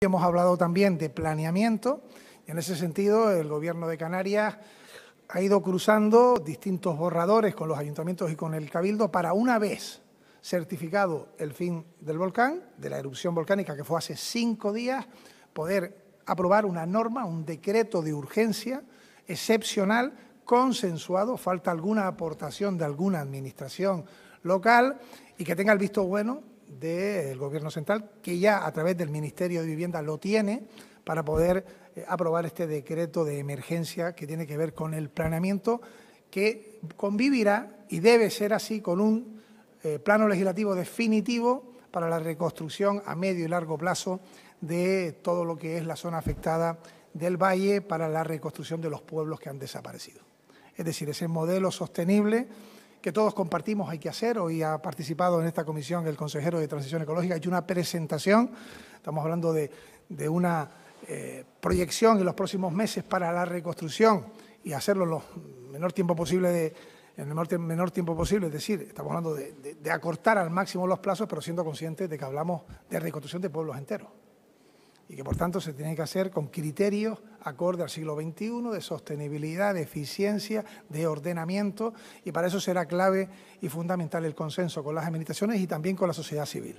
Hemos hablado también de planeamiento. Y en ese sentido, el Gobierno de Canarias ha ido cruzando distintos borradores con los ayuntamientos y con el Cabildo para una vez certificado el fin del volcán, de la erupción volcánica que fue hace cinco días, poder aprobar una norma, un decreto de urgencia excepcional, consensuado, falta alguna aportación de alguna administración local y que tenga el visto bueno del Gobierno Central, que ya a través del Ministerio de Vivienda lo tiene para poder eh, aprobar este decreto de emergencia que tiene que ver con el planeamiento, que convivirá y debe ser así con un eh, plano legislativo definitivo para la reconstrucción a medio y largo plazo de todo lo que es la zona afectada del valle para la reconstrucción de los pueblos que han desaparecido. Es decir, ese modelo sostenible que todos compartimos hay que hacer. Hoy ha participado en esta comisión el consejero de Transición Ecológica, ha hecho una presentación, estamos hablando de, de una eh, proyección en los próximos meses para la reconstrucción y hacerlo en, menor tiempo posible de, en el menor, tiempo posible, es decir, estamos hablando de, de acortar al máximo los plazos, pero siendo conscientes de que hablamos de reconstrucción de pueblos enteros y que por tanto se tiene que hacer con criterios acorde al siglo XXI, de sostenibilidad, de eficiencia, de ordenamiento, y para eso será clave y fundamental el consenso con las administraciones y también con la sociedad civil.